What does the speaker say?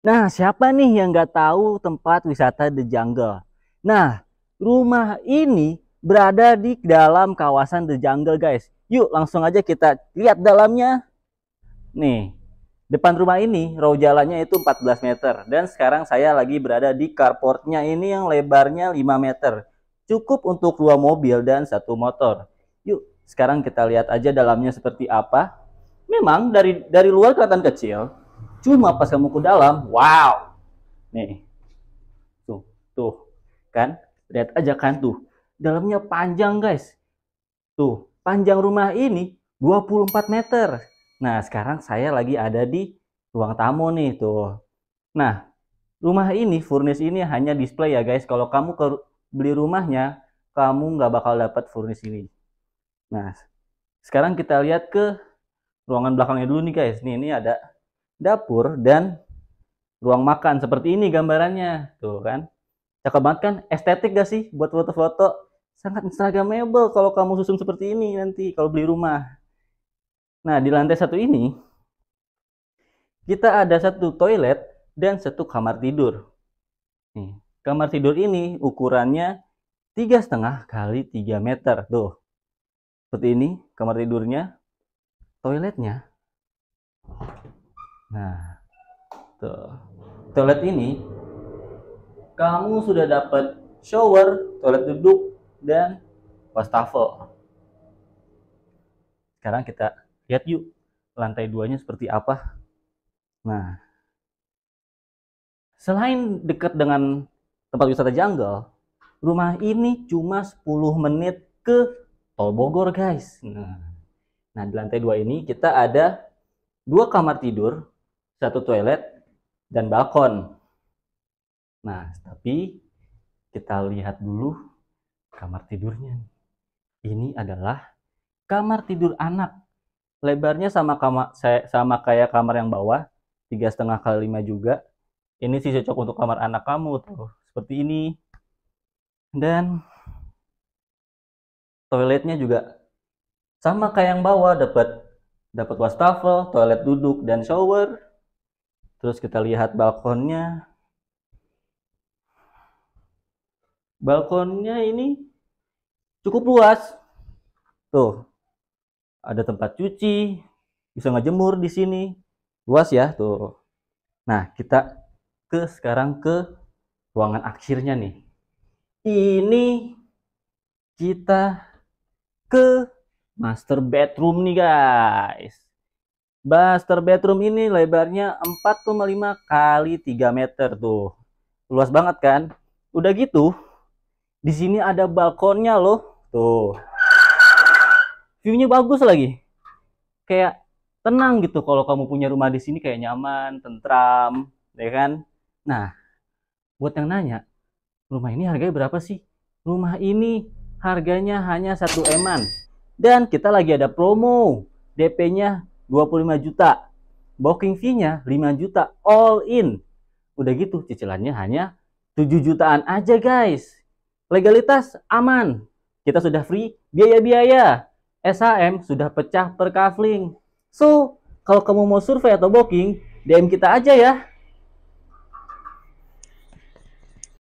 Nah, siapa nih yang nggak tahu tempat wisata The Jungle? Nah, rumah ini berada di dalam kawasan The Jungle, guys. Yuk, langsung aja kita lihat dalamnya. Nih, depan rumah ini, row jalannya itu 14 meter. Dan sekarang saya lagi berada di carportnya ini yang lebarnya 5 meter. Cukup untuk dua mobil dan satu motor. Yuk, sekarang kita lihat aja dalamnya seperti apa. Memang dari dari luar kelihatan kecil, Cuma pas kamu ke dalam, wow. Nih. Tuh, tuh. Kan? Lihat aja kan tuh. Dalamnya panjang, guys. Tuh, panjang rumah ini 24 meter. Nah, sekarang saya lagi ada di ruang tamu nih tuh. Nah, rumah ini, furnis ini hanya display ya guys. Kalau kamu ke, beli rumahnya, kamu nggak bakal dapat furnis ini. Nah, sekarang kita lihat ke ruangan belakangnya dulu nih guys. Nih, ini ada dapur dan ruang makan seperti ini gambarannya tuh kan cakep banget kan estetik gak sih buat foto-foto sangat instagramable kalau kamu susun seperti ini nanti kalau beli rumah nah di lantai satu ini kita ada satu toilet dan satu kamar tidur nih kamar tidur ini ukurannya tiga setengah kali 3 meter tuh seperti ini kamar tidurnya toiletnya Nah, tuh. Toilet ini kamu sudah dapat shower, toilet duduk dan wastafel. Sekarang kita lihat yuk lantai duanya seperti apa. Nah, selain dekat dengan tempat wisata jungle, rumah ini cuma 10 menit ke Tol Bogor, guys. Nah, nah di lantai dua ini kita ada dua kamar tidur satu toilet dan balkon. Nah, tapi kita lihat dulu kamar tidurnya. Ini adalah kamar tidur anak. Lebarnya sama kamar sama kayak kamar yang bawah, tiga setengah kali lima juga. Ini sih cocok untuk kamar anak kamu tuh, seperti ini. Dan toiletnya juga sama kayak yang bawah, dapat dapat wastafel, toilet duduk dan shower. Terus kita lihat balkonnya. Balkonnya ini cukup luas. Tuh. Ada tempat cuci, bisa ngejemur di sini. Luas ya, tuh. Nah, kita ke sekarang ke ruangan akhirnya nih. Ini kita ke master bedroom nih, guys. Master bedroom ini lebarnya 4,5 kali 3 meter tuh. Luas banget kan? Udah gitu, di sini ada balkonnya loh. Tuh. View-nya bagus lagi. Kayak tenang gitu kalau kamu punya rumah di sini kayak nyaman, tentram, ya kan? Nah, buat yang nanya, rumah ini harganya berapa sih? Rumah ini harganya hanya satu eman. Dan kita lagi ada promo. DP-nya 25 juta. Booking fee-nya 5 juta all in. Udah gitu cicilannya hanya 7 jutaan aja guys. Legalitas aman. Kita sudah free biaya-biaya. SHM sudah pecah per kavling. So, kalau kamu mau survei atau booking, DM kita aja ya.